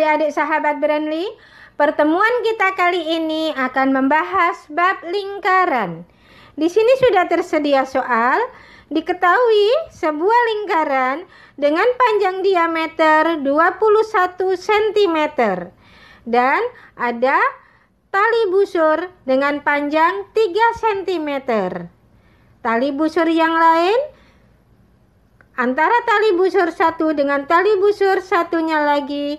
adik-adik sahabat Brandly, pertemuan kita kali ini akan membahas bab lingkaran. Di sini sudah tersedia soal, diketahui sebuah lingkaran dengan panjang diameter 21 cm dan ada tali busur dengan panjang 3 cm. Tali busur yang lain antara tali busur satu dengan tali busur satunya lagi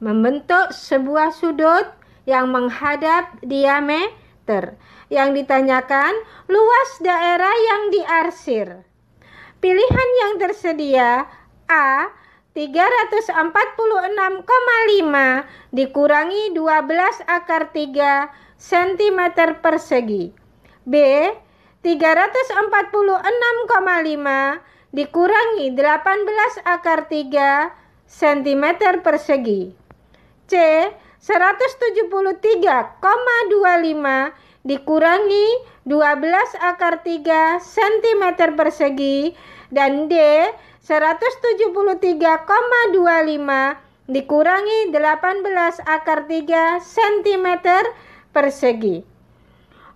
membentuk sebuah sudut yang menghadap diameter. Yang ditanyakan luas daerah yang diarsir. Pilihan yang tersedia A 346,5 dikurangi 12 akar 3 cm persegi. B 346,5 dikurangi 18 akar 3 cm persegi. C 173,25 dikurangi 12 akar 3 cm persegi dan D 173,25 dikurangi 18 akar 3 cm persegi.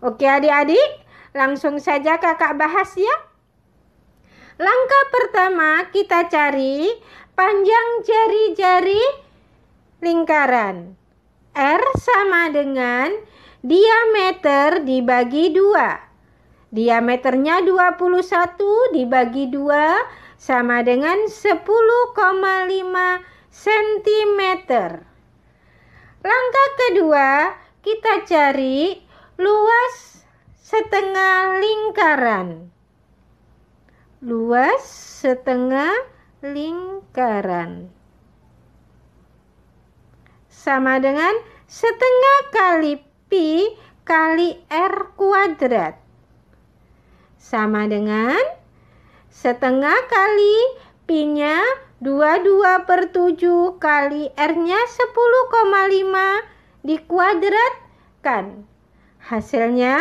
Oke adik-adik, langsung saja kakak bahas ya. Langkah pertama kita cari panjang jari-jari lingkaran. R sama dengan diameter dibagi 2. Diameternya 21 dibagi 2 sama dengan 10,5 cm. Langkah kedua, kita cari luas setengah lingkaran. Luas setengah lingkaran sama dengan setengah kali pi kali r kuadrat sama dengan setengah kali pi-nya 22 per 7 kali r-nya 10,5 dikuadratkan. Hasilnya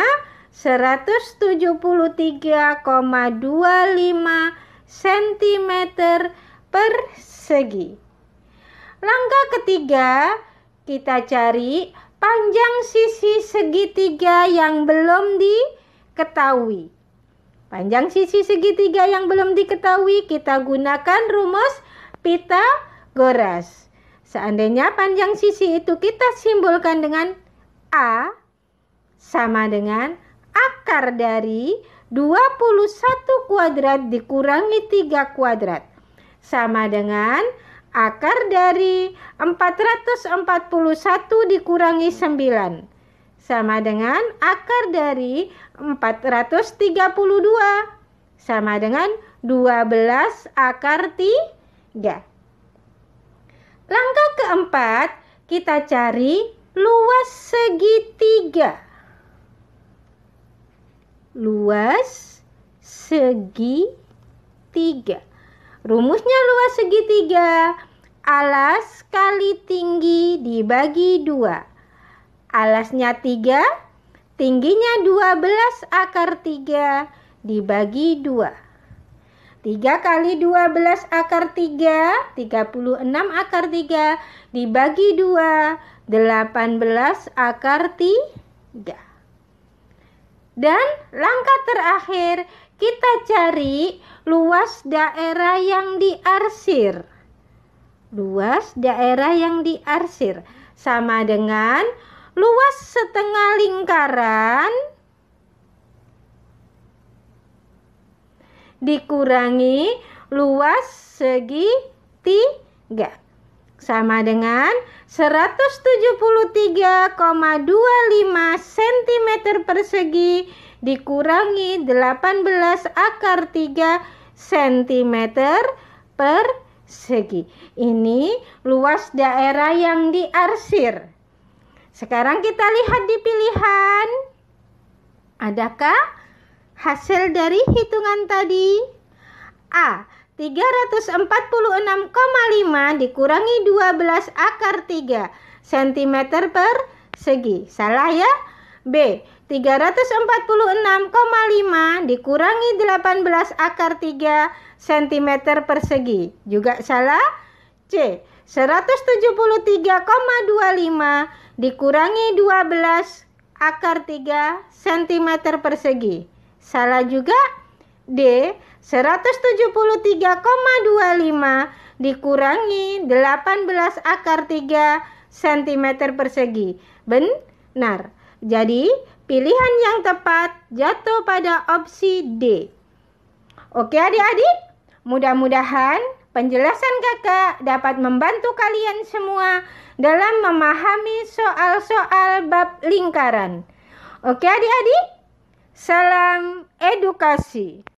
173,25 cm persegi. Langkah ketiga, kita cari panjang sisi segitiga yang belum diketahui. Panjang sisi segitiga yang belum diketahui kita gunakan rumus Pitagoras. Seandainya panjang sisi itu kita simbolkan dengan A sama dengan akar dari 21 kuadrat dikurangi 3 kuadrat sama dengan Akar dari 441 dikurangi 9 sama dengan akar dari 432 sama dengan 12 akar 3. Langkah keempat, kita cari luas segitiga. Luas segitiga. Rumusnya luas segitiga, alas kali tinggi dibagi dua. Alasnya tiga, tingginya 12 akar 3 dibagi 2 3 kali 12 akar 3, 36 akar 3 dibagi 2, 18 akar 3. Dan langkah terakhir kita cari luas daerah yang diarsir. Luas daerah yang diarsir sama dengan luas setengah lingkaran dikurangi luas segitiga sama dengan 173,25 cm persegi dikurangi 18 akar 3 cm persegi. Ini luas daerah yang diarsir. Sekarang kita lihat di pilihan. Adakah hasil dari hitungan tadi? A. 346,5 dikurangi 12 akar 3 cm per segi. Salah ya? B. 346,5 dikurangi 18 akar 3 cm persegi. Juga salah. C. 173,25 dikurangi 12 akar 3 cm persegi. Salah juga. D 173,25 dikurangi 18 akar 3 cm persegi. Benar. Jadi, pilihan yang tepat jatuh pada opsi D. Oke adik-adik, mudah-mudahan penjelasan kakak dapat membantu kalian semua dalam memahami soal-soal bab lingkaran. Oke adik-adik, salam edukasi.